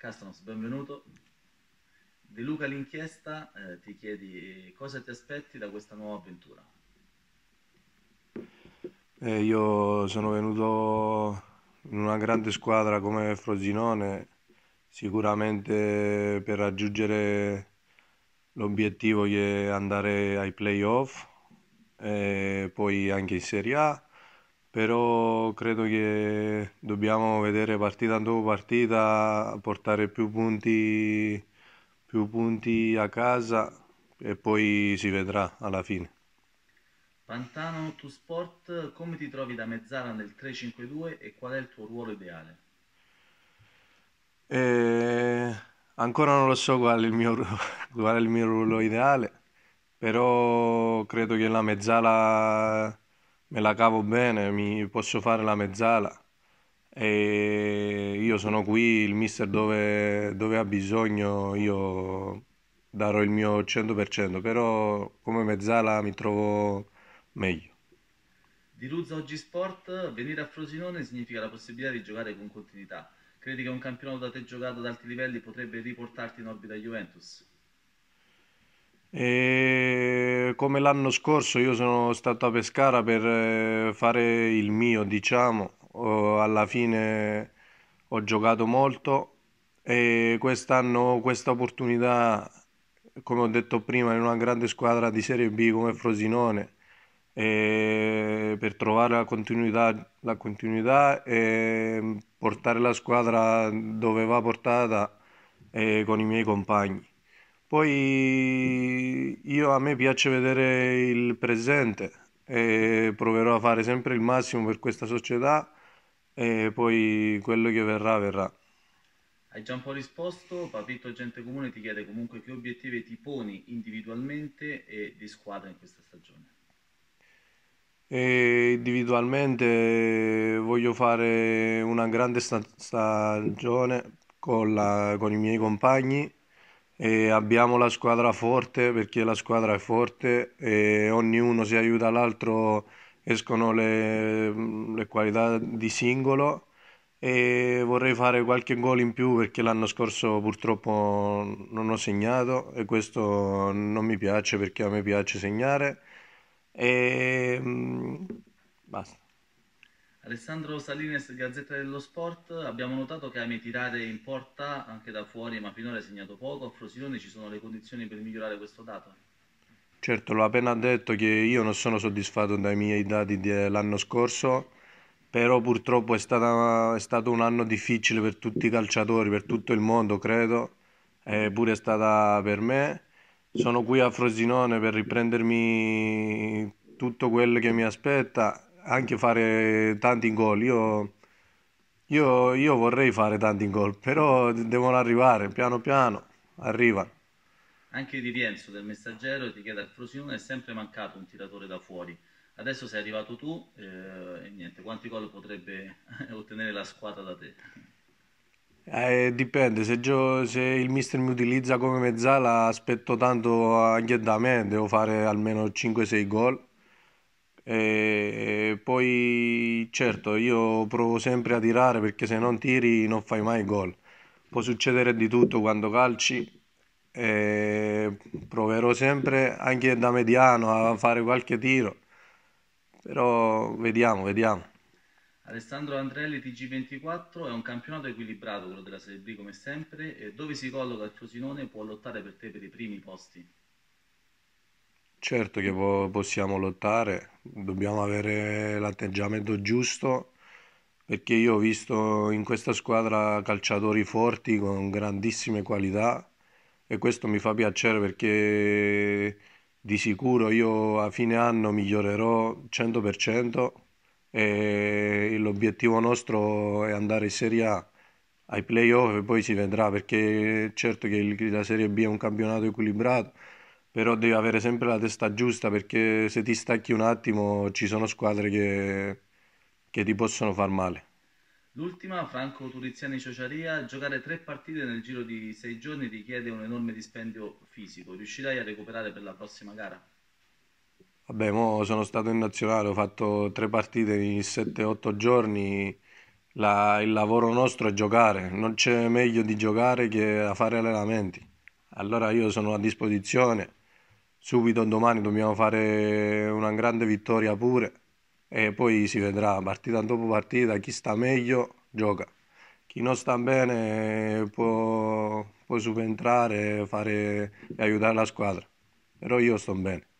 Customs, benvenuto. Di Luca l'inchiesta eh, ti chiedi cosa ti aspetti da questa nuova avventura. Eh, io sono venuto in una grande squadra come Frosinone sicuramente per raggiungere l'obiettivo di andare ai playoff, eh, poi anche in Serie A però credo che dobbiamo vedere partita dopo partita, portare più punti, più punti a casa e poi si vedrà alla fine. Pantano Tu Sport, come ti trovi da mezzala nel 3-5-2 e qual è il tuo ruolo ideale? Eh, ancora non lo so qual è, mio, qual è il mio ruolo ideale, però credo che la mezzala me la cavo bene, mi posso fare la mezzala e io sono qui, il mister dove, dove ha bisogno io darò il mio 100%, però come mezzala mi trovo meglio. Di Luzza Oggi Sport, venire a Frosinone significa la possibilità di giocare con continuità. Credi che un campionato da te giocato ad alti livelli potrebbe riportarti in orbita Juventus? E come l'anno scorso io sono stato a Pescara per eh, fare il mio, diciamo, alla fine ho giocato molto e quest'anno questa opportunità, come ho detto prima, in una grande squadra di Serie B come Frosinone, per trovare la continuità, la continuità, e portare la squadra dove va portata eh, con i miei compagni. Poi io, a me piace vedere il presente e proverò a fare sempre il massimo per questa società e poi quello che verrà verrà. Hai già un po' risposto, Papito Gente Comune ti chiede comunque che obiettivi ti poni individualmente e di squadra in questa stagione. E individualmente voglio fare una grande sta- stagione con, la, con i miei compagni e abbiamo la squadra forte perché la squadra è forte e ognuno si aiuta l'altro, escono le, le qualità di singolo e vorrei fare qualche gol in più perché l'anno scorso purtroppo non ho segnato e questo non mi piace perché a me piace segnare e mm, basta. Alessandro Salines, Gazzetta dello Sport, abbiamo notato che ami tirare in porta anche da fuori, ma finora hai segnato poco. A Frosinone ci sono le condizioni per migliorare questo dato? Certo, l'ho appena detto che io non sono soddisfatto dai miei dati dell'anno scorso, però purtroppo è, stata, è stato un anno difficile per tutti i calciatori, per tutto il mondo credo, e pure è stata per me. Sono qui a Frosinone per riprendermi tutto quello che mi aspetta anche fare tanti gol. Io, io, io vorrei fare tanti gol, però devono arrivare piano piano, arrivano. Anche di Rienzo del Messaggero ti chiede al Frosinone è sempre mancato un tiratore da fuori. Adesso sei arrivato tu eh, e niente, quanti gol potrebbe ottenere la squadra da te? Eh, dipende, se, gio, se, il mister mi utilizza come mezzala aspetto tanto anche da me, devo fare almeno 5-6 gol. E poi certo io provo sempre a tirare perché se non tiri non fai mai gol. Può succedere di tutto quando calci e proverò sempre anche da mediano a fare qualche tiro. Però vediamo, vediamo. Alessandro Andrelli TG24 è un campionato equilibrato quello della Serie B come sempre. e Dove si colloca il Frosinone può lottare per te per i primi posti? Certo che possiamo lottare, dobbiamo avere l'atteggiamento giusto perché io ho visto in questa squadra calciatori forti con grandissime qualità e questo mi fa piacere perché di sicuro io a fine anno migliorerò 100% e l'obiettivo nostro è andare in Serie A ai playoff e poi si vedrà perché certo che la Serie B è un campionato equilibrato però devi avere sempre la testa giusta perché se ti stacchi un attimo ci sono squadre che, che ti possono far male. L'ultima, Franco Turiziani Ciociaria, giocare tre partite nel giro di sei giorni richiede un enorme dispendio fisico, riuscirai a recuperare per la prossima gara? Vabbè, mo sono stato in nazionale, ho fatto tre partite in 7-8 giorni, la, il lavoro nostro è giocare, non c'è meglio di giocare che a fare allenamenti. Allora io sono a disposizione, subito domani dobbiamo fare una grande vittoria pure e poi si vedrà partita dopo partita chi sta meglio gioca chi non sta bene può, può subentrare e aiutare la squadra però io sto bene